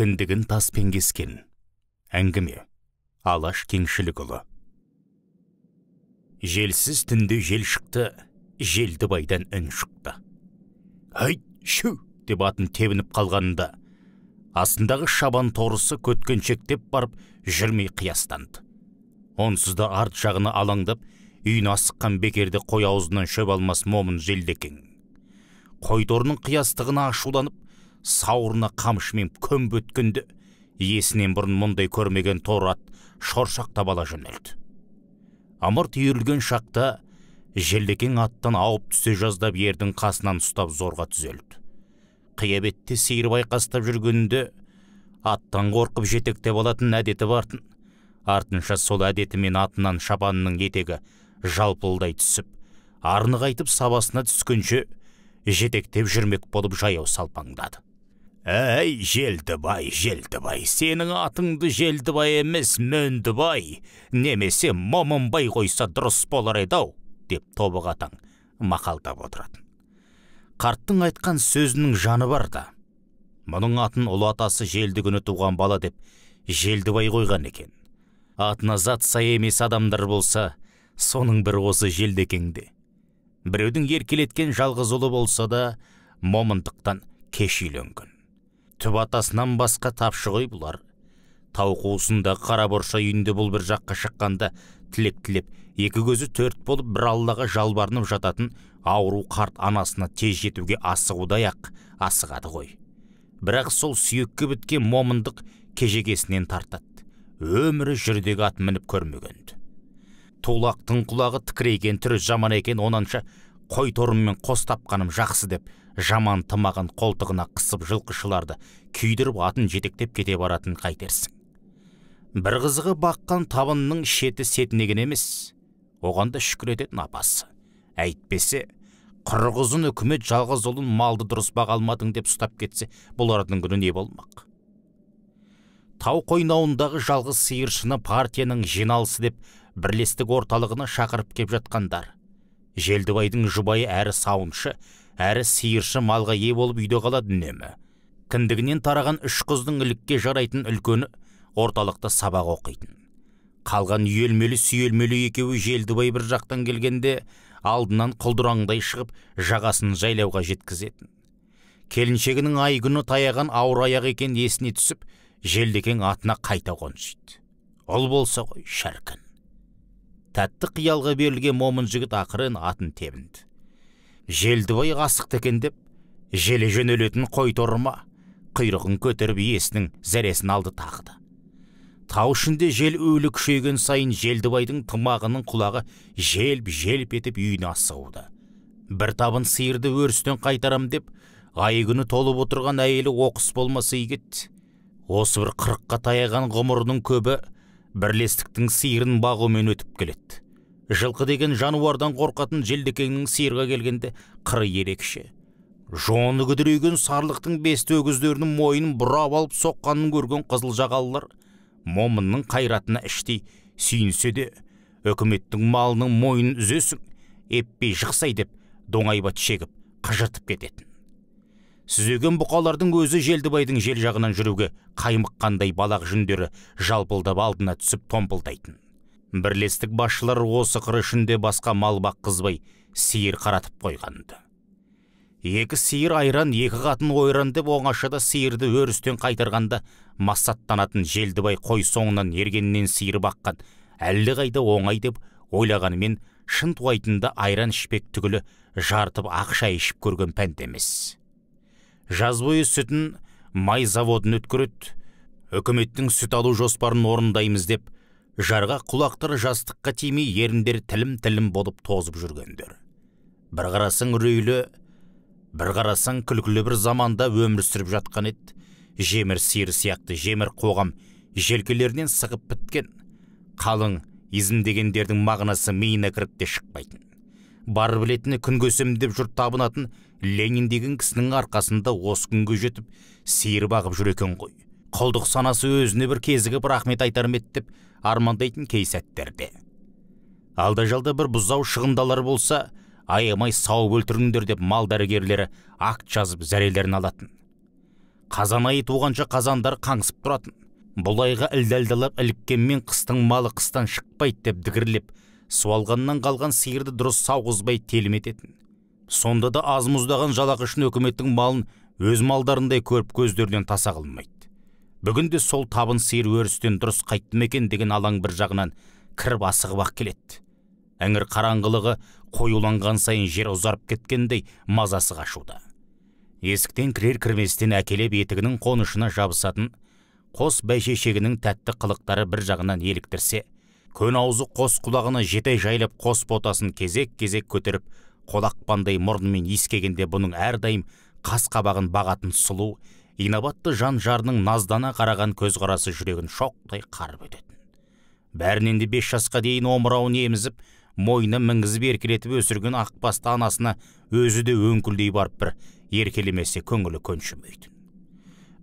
кіндігін таспен кескен әңгіме алаш кеңшілікұлы желсіз түнде жел шықты байдан үн шықты әй шу деп атын тебініп қалғанында Асындағы шабан торысы шектеп барып жүрмей қиястанды онсыз да арт жағына алаңдап үйіне асыққан бекерді қой аузынан шөп алмас момын желдекең қойдорының қиястығына ашуланып сауырына қамшымен көмб өткенде иесінен бұрын мұндай көрмеген торы ат шоршақтап ала жөнелді ымырт үйірілген шақта желдекең аттан ауып түсе жаздап ердің қасынан ұстап зорға түзелді қиябетте сиыр байқастап жүргенде аттан қорқып жетектеп алатын әдеті бартын артынша сол әдетімен атынан шапанының етегі жалпылдай түсіп арны сабасына түскенше жетектеп жүрмек болып жаяу салпаңдады әй желдібай желдібай сенің атыңды желдібай емес мөндібай немесе момынбай қойса дұрыс болар еді ау деп тобыға таң мақалдап отыратын қарттың айтқан сөзінің жаны бар да мұның атын ұлы атасы желді күні туған бала деп желдібай қойған екен атына зат сай емес адамдар болса соның бір осы желдекеңде біреудің еркелеткен жалғыз ұлы болса да момындықтан кеш үйленген түп атасынан басқа тапшы ғой бұлар тау қуысындағы қара үйінде бұл бір жаққа шыққанда тілек тілеп екі көзі төрт болып бір аллаға жалбарынып жататын ауру қарт анасына тез жетуге асығудай ақ асығады ғой бірақ сол сүйекке біткен момындық кежегесінен тартады өмірі жүрдегі ат мініп көрмеген тулақтың құлағы тікірейген түрі жаман екен онанша қой торыммен қос тапқаным жақсы деп жаман тымағын қолтығына қысып жылқышыларды күйдіріп атын жетектеп кете баратын қайтерсің бір қызығы баққан табынның шеті сетінеген емес оған да шүкір ететін апасы әйтпесе құрғызын үкімет жалғыз ұлын малды дұрыс баға алмадың деп ұстап кетсе бұлардың күні не болмақ тау қойнауындағы жалғыз сиыршыны партияның жиналысы деп бірлестік орталығына шақырып кеп жатқандар желдібайдың жұбайы әрі сауыншы әрі сиыршы малға ие болып үйде қалады үнемі кіндігінен тараған үш қыздың ілікке жарайтын үлкені орталықта сабақ оқитын қалған үйелмелі сүйелмелі екеуі желдібай бір жақтан келгенде алдынан құлдыраңдай шығып жағасын жайлауға жеткізетін келіншегінің ай күні таяған ауыр аяқ екен есіне түсіп желдекең атына қайта Ол болса ғой шәркін тәтті қиялға берілген момын жігіт ақырын атын тебінді желдібай қасықты екен деп желе жөнелетін қой торыма құйрығын көтеріп иесінің зәресін алды тағыды тау ішінде жел өлі күшейген сайын желдібайдың тымағының құлағы желп желп етіп үйіне асығуды бір табын сиырды өрістен қайтарам деп айы күні толып отырған әйелі оқыс болмаса игі осы бір қырыққа таяған ғұмырының көбі бірлестіктің сиырын бағумен өтіп келеді жылқы деген жануардан қорқатын желдекеңнің сиырға келгенде қыры ерекше жоны күдірейген сарлықтың бесті өгіздерінің мойнын бұрап алып соққанын көрген қызыл жағалылар момынның қайратына іштей сүйінсе де үкіметтің малының мойнын үзесің еппей жықсай деп доңайбат шегіп қыжыртып кететін сүзеген бұқалардың өзі желдібайдың жел жағынан жүруге қаймыққандай балақ жүндері жалпылдап алдына түсіп томпылдайтын бірлестік басшылары осы қыр ішінде басқа мал қызбай сиыр қаратып қойғанды. екі сиыр айран екі қатын ойран деп оңашада сиырды өрістен қайтарғанда масаттанатын желдібай қой соңынан ергеннен сиыр баққан әлдеқайда оңай деп ойлағанымен шын туайтында айран ішпек түгілі жартып ақша ішіп көрген пәнде емес жаз бойы сүтін май заводын өткіреді үкіметтің сүт алу жоспарын орындаймыз деп жарға құлақтары жастыққа тимей еріндер тілім тілім болып тозып жүргендер бір қарасаң үрейлі бір қарасаң күлкілі бір заманда өмір сүріп жатқан еді жемір сиыр сияқты жемір қоғам желкелерінен сығып біткен қалың изімдегендердің мағынасы миына кіріп те шықпайтын бар білетіні күн деп жұрт табынатын ленин деген кісінің арқасында осы күнге жетіп сиыр бағып жүр екен ғой құлдық санасы өзіне бір кезігіп рахмет айтар ма еді деп армандайтын кей алда жалда бір бұзау шығындалар болса аямай сауып өлтіріңдер деп мал дәрігерлері акт жазып зәрелерін алатын қазан айы туғанша қазандар қаңсып тұратын бұлайға ілдәлдалап іліккенмен қыстың малы қыстан шықпайды деп дігірлеп суалғаннан қалған сиырды дұрыс сауғызбай телім ететін сонда да аз мұздаған жалақы үшін өкіметтің малын өз малдарындай көріп көздерінен таса қылмайды бүгінде сол табын сиыр өрістен дұрыс қайтты ма екен деген алаң бір жағынан кіріп асығып ақ келеді іңір қараңғылығы қоюланған сайын жер ұзарып кеткендей мазасы қашуда есіктен кірер кірместен әкелеп етігінің қонышына жабысатын қос бәйшешегінің тәтті қылықтары бір жағынан еліктірсе көн аузы қос құлағына жете жайлап қос ботасын кезек кезек көтеріп қолақпандай мұрнымен ескегенде бұның әрдайым қас қабағын бағатын сұлу инабатты жан жарының наздана қараған көзқарасы жүрегін шоқтай қарып өтетін бәрінен де бес жасқа дейін омырауын емізіп мойнына мінгізіп еркелетіп өсірген ақбасты анасына өзі де өңкілдей барып бір еркелемесе көңілі көншімейтін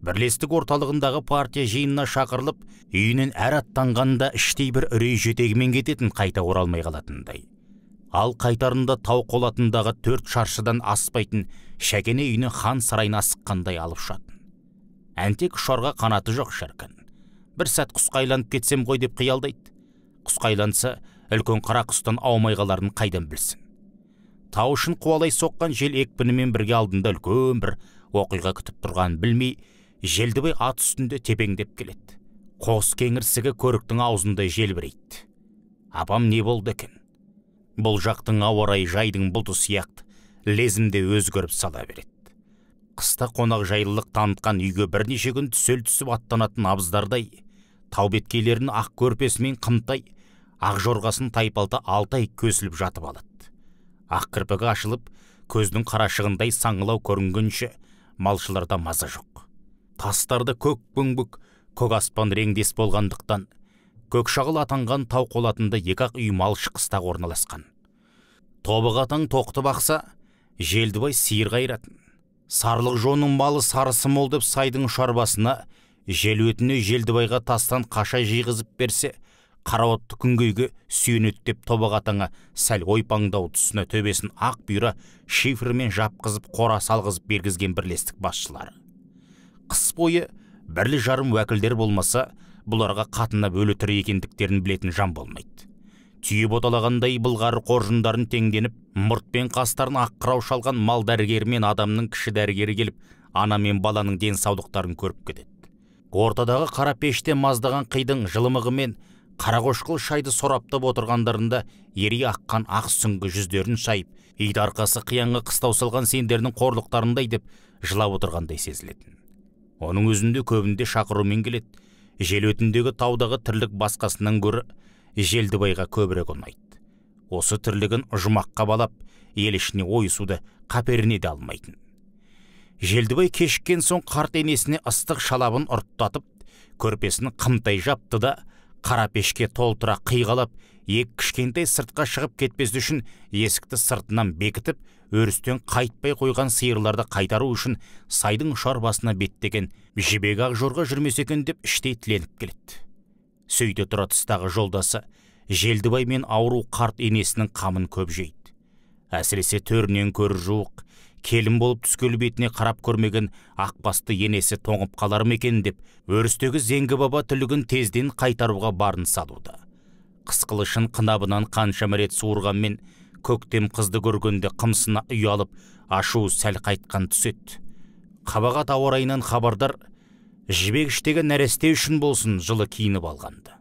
бірлестік орталығындағы партия жиынына шақырылып үйінен әр аттанғанда іштей бір үрей жетегімен кететін қайта оралмай қалатындай ал қайтарында тау қолатындағы төрт шаршыдан аспайтын шәкене үйіні хан сарайын асыққандай алып ұшатын әнтек ұшарға қанаты жоқ шіркін бір сәт құсқа кетсем ғой деп қиялдайды құсқа үлкен қара құстан аумай қайдан білсін тау үшін қуалай соққан жел екпінімен бірге алдында үлкен бір оқиға күтіп тұрғанын білмей желдібай ат үстінде тепеңдеп келеді қос кеңірсігі көріктің аузындай желбірейді апам не болды екен бұл жақтың ауа жайдың бұлты сияқты лезімде өзгеріп сала береді қыста қонақ жайлылық танытқан үйге бірнеше күн түсел түсіп аттанатын абыздардай тау беткейлерін ақ көрпесімен қымтай ақ жорғасын тайпалта алтай көсіліп жатып алады ақ кірпігі ашылып көздің қарашығындай саңылау көрінгенше малшыларда маза жоқ тастарды көк бүңбік көк аспан реңдес болғандықтан көкшағыл атанған тау қолатында екі ақ үй малшы қыстақ орналасқан тобық атаң тоқты бақса желдібай сиыр қайыратын сарлық жоның малы сарысы мол деп сайдың шарбасына жел желдібайға тастан қаша жиғызып берсе қарауатты күнгейге сүйенеді деп тобық атаңа сәл ойпаңдау тұсына төбесін ақ бұйра шифрмен жапқызып қора салғызып бергізген бірлестік басшылары қыс бойы бірлі жарым уәкілдер болмаса бұларға қатынап өлі тірі екендіктерін білетін жан болмайды түйе боталағандай былғары қоржындарын теңденіп мұрт пен қастарын аққырау шалған мал дәрігері мен адамның кіші дәрігері келіп ана мен баланың денсаулықтарын көріп кетеді ортадағы қара пеште маздаған қидың жылымығымен қарақошқыл шайды сораптап отырғандарында ери аққан ақ сүңгі жүздерін шайып ит арқасы қиянға қыстау салған сендердің қорлықтарындай деп жылап отырғандай сезілетін оның өзінде көбінде шақырумен келеді жел өтіндегі таудағы тірлік басқасынан гөрі желдібайға көбірек ұнайды осы тірлігін жұмаққа балап ел ішіне ойысуды қаперіне де алмайтын желдібай кешіккен соң қарт енесіне ыстық шалабын ұрттатып көрпесін қымтай жапты да қара пешке толтыра қиғалап екі кішкентай сыртқа шығып кетпес үшін есікті сыртынан бекітіп өрістен қайтпай қойған сиырларды қайтару үшін сайдың ұшар басына беттеген жібек ақ жорға жүрмесе екен деп іштей тіленіп келеді сөйте тұра тыстағы жолдасы желдібай мен ауру қарт енесінің қамын көп жейді әсіресе төрінен көрі жуық келін болып түскелі бетіне қарап көрмеген ақбасты енесі тоңып қалар ма екен деп өрістегі зеңгі баба түлігін тезден қайтаруға барын салуда қысқылышын қынабынан қаншама рет суырғанмен көктем қызды көргенде қымсына ұялып ашу сәл қайтқан түсет. қабағат ауа райынан хабардар жібек іштегі нәресте үшін болсын жылы киініп алғанды.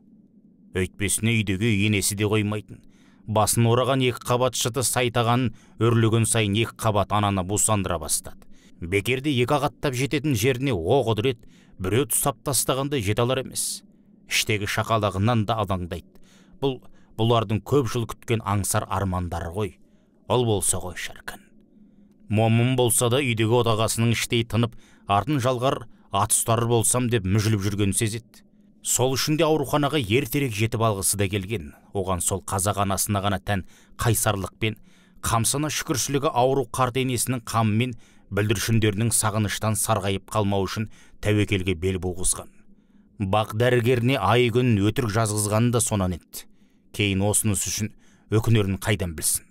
өйтпесіне үйдегі енесі де қоймайтын басын ораған екі қабат шыты сайтаған өрлігін сайын екі қабат ананы бусандыра бастады бекерде екі ағаттап жететін жеріне о құдірет біреу тұсап тастағанда жете емес іштегі шақалағынан да алаңдайды бұл бұлардың көп жыл күткен аңсар армандары ғой ол болса ғой шіркін момын болса да үйдегі отағасының іштей тынып артын жалғар ат ұстарыр болсам деп мүжіліп жүргенін сезеді сол үшін де ауруханаға ертерек жетіп алғысы да келген оған сол қазақ анасына ғана тән қайсарлықпен қамсана шүкіршілігі ауру қарт енесінің қамымен бүлдіршіндерінің сағыныштан сарғайып қалмау үшін тәуекелге бел буғызған бақ дәрігеріне ай күн өтірік жазғызғаны да сонан еді кейін осыныс үшін өкінерін қайдан білсін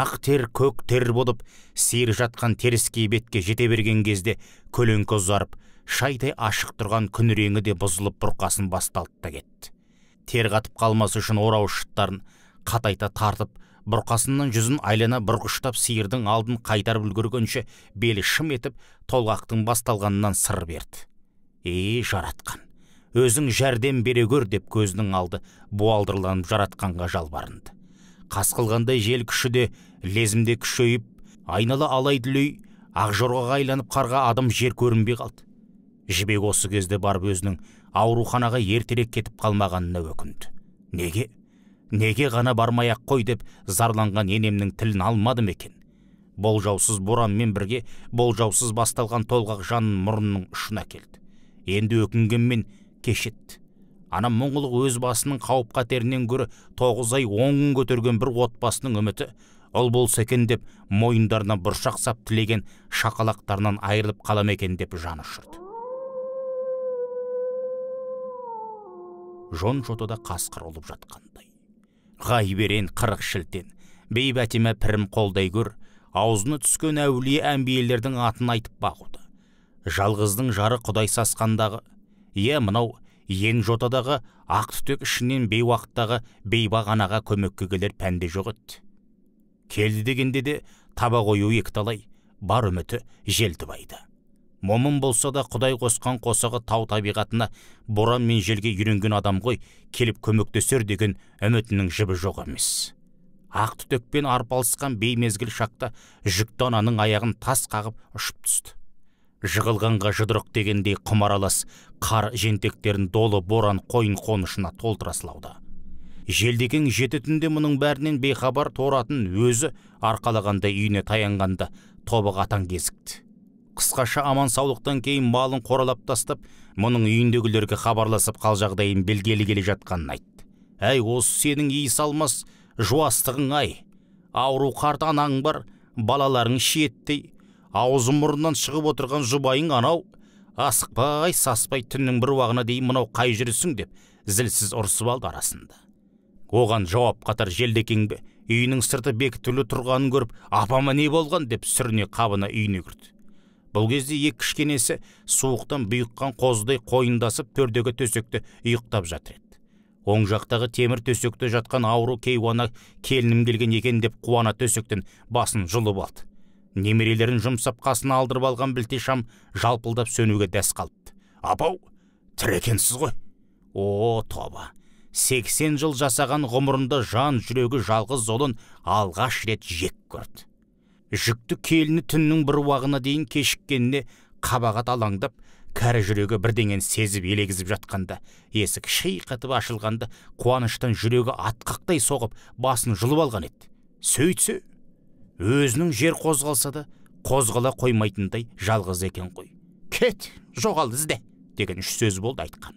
ақ тер көк тер болып сиыр жатқан теріскей бетке жете берген кезде көлеңке ұзарып шайдай ашық тұрған күн реңі де бұзылып бұрқасын басталды да кетті тер қатып қалмас үшін орау шыттарын қатайта тартып бұрқасынның жүзін айлана бұрқыштап сиырдың алдын қайтарып үлгергенше белі шым етіп толғақтың басталғанынан сыр берді е жаратқан өзің жәрдем бере көр деп көзінің алды буалдырланып жаратқанға жалбарынды қасқылғандай жел күші де лезімде күшейіп айнала алай дүлей ақжорғаға айланып қарға адым жер көрінбей қалды жібек осы кезде барып өзінің ауруханаға ертерек кетіп қалмағанына өкінді неге неге ғана бармай ақ қой деп зарланған енемнің тілін алмадым екен болжаусыз боранмен бірге болжаусыз басталған толғақ жанын мұрнының ұшына келді енді өкінгенмен Кешет. ана мұңғылық өз басының қауіп қатерінен гөрі тоғыз ай он күн көтерген бір отбасының үміті ұл болса екен деп мойындарына бұршақ сап тілеген шақалақтарынан айырылып қала екен деп жаны ұшырды жон жотада қасқыр ұлып жатқандай ғайберен қырық шілтен бейбі пірім қолдай көр аузына түскен әулие әмбиелердің атын айтып бағуды жалғыздың жары құдай сасқандағы е мынау ен жотадағы ақ түтек ішінен бейуақыттағы бейбағанаға көмекке келер пәнде жоқ еді келді дегенде де таба қою екіталай бар үміті желдібайды момын болса да құдай қосқан қосағы тау табиғатына боран мен желге үйренген адам ғой келіп көмектесер деген үмітінің жібі жоқ емес ақ түтекпен арпалысқан беймезгіл шақта жүкті ананың аяғын тас қағып ұшып түсті жығылғанға жұдырық дегендей құмаралас қар жентектерін долы боран қойын қонышына толтыра сылауда желдекең жеті түнде мұның бәрінен бейхабар торатын өзі арқалағанда үйіне таянғанда тобы қатаң кезікті қысқаша аман саулықтан кейін малын қоралап тастап мұның үйіндегілерге хабарласып қал жағдайын білгелі келе жатқанын айтты әй осы сенің иіс алмас жуастығың ай ауру қарт анаң бар балаларың шиеттей аузы мұрнынан шығып отырған жұбайың анау асықпай саспай түннің бір уағына дейін мынау қай жүрісің деп зілсіз ұрсып алды арасында оған жауап қатар желдекең бе үйінің сырты бекітулі тұрғанын көріп апама не болған деп сүріне қабына үйіне кірді бұл кезде екі кішкенесі суықтан бұйыққан қозыдай қойындасып төрдегі төсекте ұйықтап жатыр еді оң жақтағы темір төсекте жатқан ауру кейуана келінім келген екен деп қуана төсектен басын жұлып алды немерелерін жұмсап қасына алдырып алған білте жалпылдап сөнуге дәс қалыпты апау тірі ғой о тоба сексен жыл жасаған ғұмырында жан жүрегі жалғыз ұлын алғаш рет жек көрді жүкті келіні түннің бір уағына дейін кешіккеніне қабағат алаңдап кәрі жүрегі бірдеңені сезіп елегізіп жатқанда есік шиқытып ашылғанда қуаныштан жүрегі атқақтай соғып басын жұлып алған еді сөйтсе өзінің жер қозғалса да қозғала қоймайтындай жалғыз екен қой. кет жоғал ізде деген үш сөз болды айтқан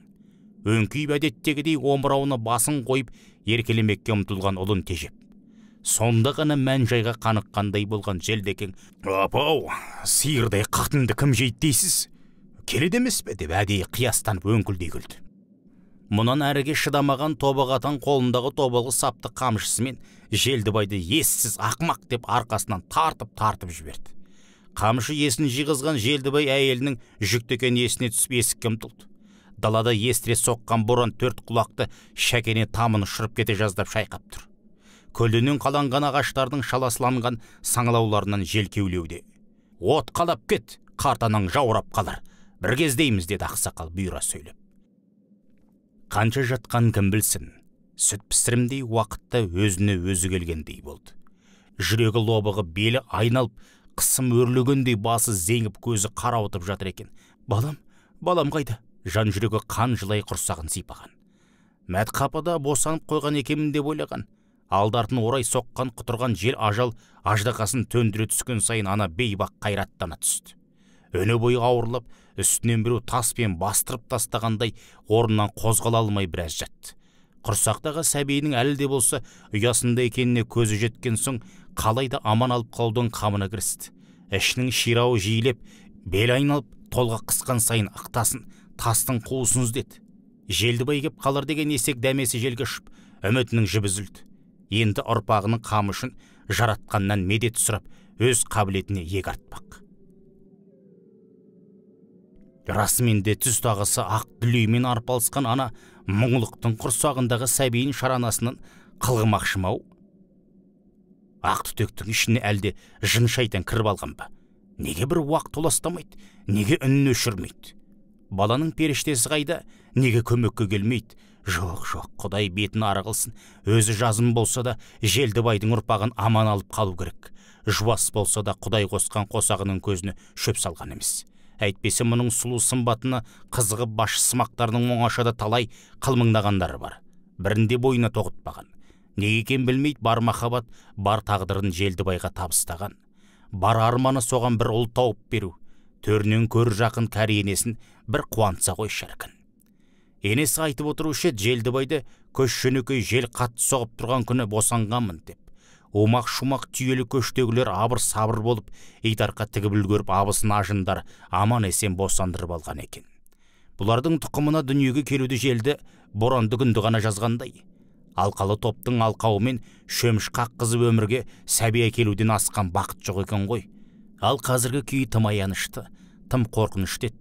өңкиіп әдеттегідей омырауына басын қойып еркелемекке ұмтылған ұлын тежеп сонда ғана мән жайға қаныққандай болған желдекең апау сиырдай қатынды кім жейді дейсіз келеді емес пе деп әдейі қиястанып өңкілдей күлді мұнан әріге шыдамаған тобығатан қолындағы тобылғы сапты қамшысымен желдібайды ессіз ақмақ деп арқасынан тартып тартып жіберді қамшы есін жиғызған желдібай әйелінің жүктеген есіне түсіп есікке ұмтылды далада естіре соққан боран төрт құлақты шәкене тамын ұшырып кете жаздап шайқап тұр көлденең қаланған ағаштардың шаласыланған саңылауларынан жел кеулеуде от қалап кет қартаның жаурап қалар бір кездейміз деді ақсақал бұйыра сөйлеп қанша жатқан кім білсін сүт пісірімдей уақытта өзіне өзі келгендей болды жүрегі лобығы белі айналып қысым өрлегендей басы зеңіп көзі қарауытып жатыр екен балам балам қайда жан жүрегі қан жылай құрсағын сипаған мәт қапыда босанып қойған екенмін деп ойлаған алды артын орай соққан құтырған жел ажал аждақасын төндіре түскен сайын ана бейбақ қайраттана түсті өне бойы ауырлап үстінен біреу таспен бастырып тастағандай орнынан қозғала алмай біраз жатты құрсақтағы сәбиінің әлі де болса ұясында екеніне көзі жеткен соң да аман алып қалудың қамына кірісті ішінің ширауы жиілеп бел айналып толға қысқан сайын ықтасын тастың қуысын іздеді желдібай кеп қалар деген есек дәмесі желге ұшып үмітінің жібі үзілді енді ұрпағының қамы үшін жаратқаннан медет сұрап өз қабілетіне иек артпақ расымен де түз тағысы ақ дүлеймен арпалысқан ана мұңлықтың құрсағындағы сәбиін шаранасынан қылғымақшы ма ақ түтектің ішіне әлде жын шайтан кіріп алған ба неге бір уақ толастамайды неге үнін өшірмейді баланың періштесі қайда неге көмекке келмейді жоқ жоқ құдай бетін ары қылсын өзі жазым болса да желдібайдың ұрпағын аман алып қалу керек жуас болса да құдай қосқан қосағының көзіне шөп салған емес әйтпесе мұның сұлу сымбатына қызығып басшы сымақтарының оңашада талай қылмыңдағандары бар бірінде бойына тоғытпаған неге екен білмейді бар махаббат бар тағдырын желдібайға табыстаған бар арманы соған бір ұл тауып беру төрінен көр жақын кәрі енесін бір қуантса ғой шіркін енесі айтып отырушы еді желдібайды көш жөнекей жел қатты соғып тұрған күні босанғанмын деп омақ шумақ түйелі көштегілер абыр сабыр болып итарқа тігіп үлгеріп абысын ажындар аман есен босандырып алған екен бұлардың тұқымына дүниеге келуді желді боранды күнді ғана жазғандай алқалы топтың алқауымен шөміш қаққызып өмірге сәби келуден асқан бақыт жоқ екен ғой ал қазіргі күйі тым аянышты тым қорқынышты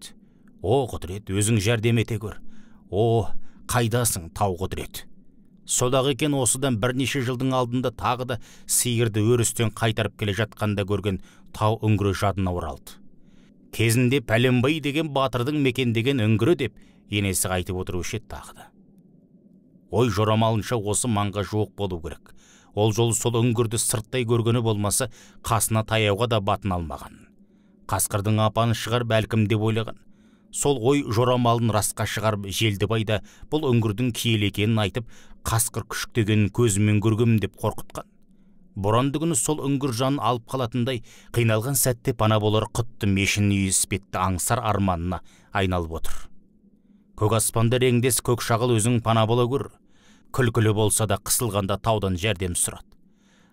о өзің жәрдем ете көр о қайдасың тау құдірет содағы екен осыдан бірнеше жылдың алдында тағы да сиырды өрістен қайтарып келе жатқанда көрген тау үңгірі жадына оралды кезінде пәленбай деген батырдың мекендеген үңгірі деп енесі айтып отырушы еді тағы да ой жорамалынша осы маңға жоқ болу керек ол жолы сол үңгірді сырттай көргені болмаса қасына таяуға да батын алмаған қасқырдың апаны шығар бәлкім деп ойлаған сол ой жорамалын расқа шығарып желдібай да бұл үңгірдің киелі екенін айтып қасқыр дегенін көзімен көргем деп қорқытқан боранды күні сол үңгір жанын алып қалатындай қиналған сәтте пана болар құтты мешін үйі іспетті аңсар арманына айналып отыр көк аспанды реңдес көк шағыл өзің пана бола көр күлкілі болса да қысылғанда таудан жәрдем сұрат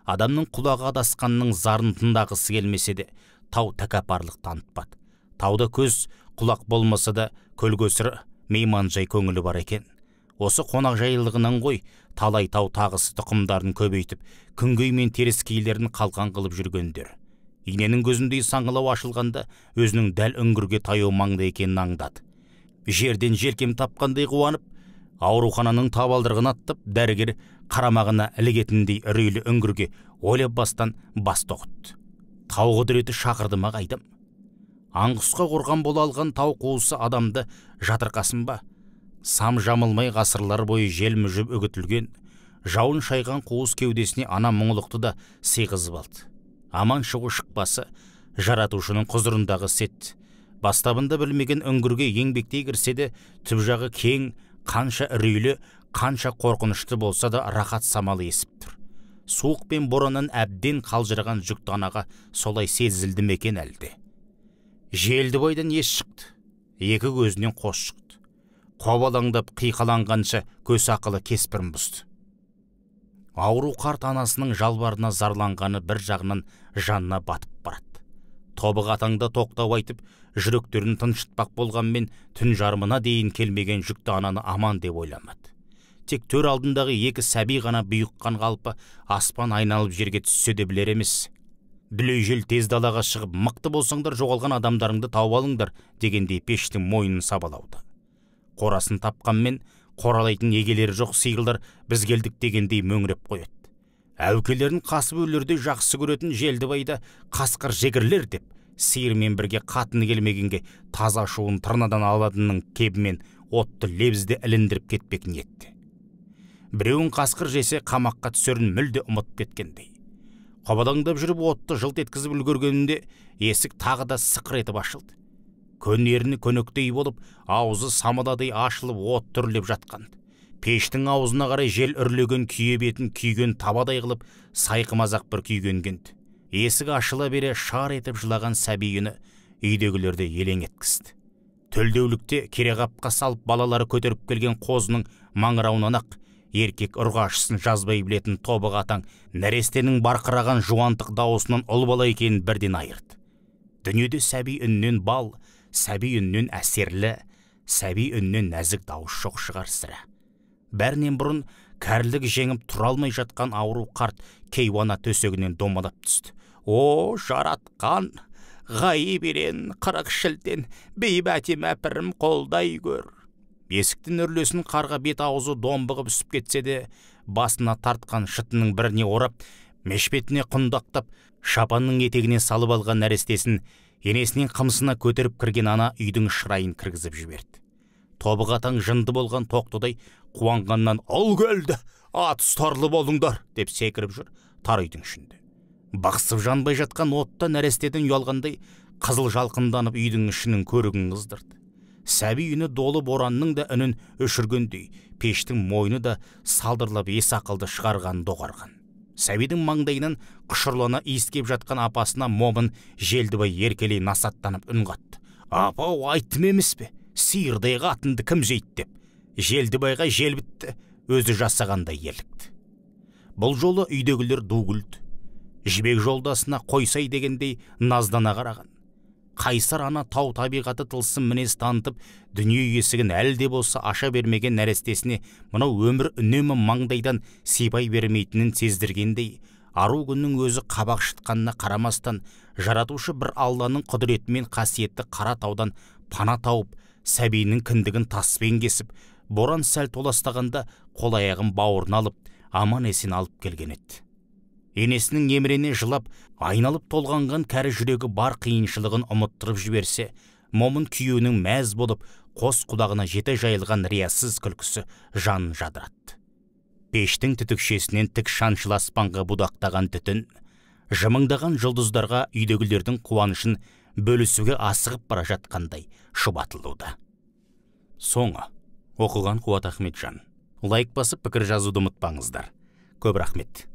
адамның құлағы адасқанның зарын тыңдағысы келмесе де тау тәкаппарлық танытпады тауда көз құлақ болмаса да көлгөсір мейманжай көңілі бар екен осы қонақжайлығынан ғой талай тау тағысы тұқымдарын көбейтіп күнгей мен теріскейлерін қалқан қылып жүргендер иненің көзіндей саңылау ашылғанда өзінің дәл үңгірге таяу маңда екенін аңдады жерден желкем тапқандай қуанып аурухананың табалдырығын аттап дәрігер қарамағына ілігетіндей үрейлі үңгірге ойлап бастан бас тоқытты тау құдіреті шақырды ма қайдам Аңғысқа қорған бола алған тау қуысы адамды жатырқасын ба сам жамылмай ғасырлар бойы жел мүжіп үгітілген жауын шайған қуыс кеудесіне ана мұңлықты да сыйғызып алды аман шығу шықпасы жаратушының құзырындағы сет бастабында білмеген үңгірге еңбектей кірсе де түп жағы кең қанша үрейлі қанша қорқынышты болса да рахат самалы есіп тұр суық пен бораннан әбден қалжыраған жүкті анаға солай сезілді ме екен әлде Желді бойдан ес шықты екі көзінен қос шықты қобалаңдап қиқаланғанша көз ақылы кеспірін бұзды ауру қарт анасының жалбарына зарланғаны бір жағынан жанына батып барады тобық атаңда тоқтау айтып жүректерін тыншытпақ болғанмен түн жарымына дейін келмеген жүкті ананы аман деп ойламады тек төр алдындағы екі сәби ғана бұйыққан қалпы аспан айналып жерге түссе де білер емес «Дүлей жел тез далаға шығып мықты болсаңдар жоғалған адамдарыңды тауып алыңдар дегендей пештің мойнын сабалауды қорасын тапқанмен қоралайтын егелері жоқ сиырлар біз келдік дегендей мөңіреп қояды әукелерін қасып өлердей жақсы көретін желдібайда қасқыр жегірлер деп сиырмен бірге қатыны келмегенге таза шуын тырнадан алатынның кебімен отты лебізді іліндіріп кетпек ниетте біреуін қасқыр жесе қамаққа түсерін мүлде ұмытып кеткендей қабадаңдап жүріп отты жылт еткізіп үлгергенінде есік тағы да сықыр етіп ашылды көнеріні көнектей болып аузы самыдадай ашылып от түрлеп жатқан пештің аузына қарай жел үрлеген күйе бетін күйген табадай қылып сайқымазақ бір күйгенгенді. есік ашыла бере шар етіп жылаған сәби үні үйдегілерді елең еткізді төлдеулікте кереғапқа салып балалары көтеріп келген қозының маңырауынан ақ еркек ұрғашысын жазбай білетін тобы қатаң нәрестенің барқыраған жуантық дауысынан ұл бала екенін бірден айырды дүниеде сәби үннен бал сәби үннен әсерлі сәби үннен нәзік дауыс жоқ шығар сірә бәрінен бұрын кәрілік жеңіп тұра алмай жатқан ауру қарт кейуана төсегінен домалап түсті о жаратқан ғайып ерен қырық шілден әпірім қолдай көр бесіктің үрлесін қарға бет аузы домбығып үсіп кетсе де басына тартқан шытының біріне орап мешпетіне құндақтап шапанның етегіне салып алған нәрестесін енесінен қымсына көтеріп кірген ана үйдің шырайын кіргізіп жіберді Тобыға таң жынды болған тоқтыдай қуанғаннан ол келді ат ұстарлы болыңдар деп секіріп жүр тар үйдің ішінде бықсып жанбай жатқан отта нәрестеден ұялғандай қызыл жалқынданып үйдің ішінің көрігін қыздырды сәби үні долы боранның да үнін өшіргендей пештің мойны да салдырлап ес ақылды шығарған доғарған сәбидің маңдайынан құшырлана иіскеп жатқан апасына момын желдібай еркелей насаттанып үн қатты апау айттым емес пе сиырдай қатынды кім жейді деп желдібайға жел бітті өзі жасағандай елікті. бұл жолы үйдегілер ду күлді жібек жолдасына қойсай дегендей наздана қараған қайсар ана тау табиғаты тылсым мінез танытып дүние есігін әлде болса аша бермеген нәрестесіне мынау өмір үнемі маңдайдан сипай бермейтінін сездіргендей ару күннің өзі қабақ шытқанына қарамастан жаратушы бір алланың құдіретімен қасиетті қара таудан пана тауып сәбиінің кіндігін таспен кесіп боран сәл толастағанда қол аяғын бауырына алып аман есен алып келген еді енесінің емірене жылап айналып толғанған кәрі жүрегі бар қиыншылығын ұмыттырып жіберсе момын күйеуінің мәз болып қос құлағына жете жайылған риясыз күлкісі жанын жадыратты пештің түтікшесінен тік шаншыл аспанға будақтаған түтін жымыңдаған жұлдыздарға үйдегілердің қуанышын бөлісуге асығып бара жатқандай шұбатылуда соңы оқыған қуат ахметжан лайк басып пікір жазуды ұмытпаңыздар көп рахмет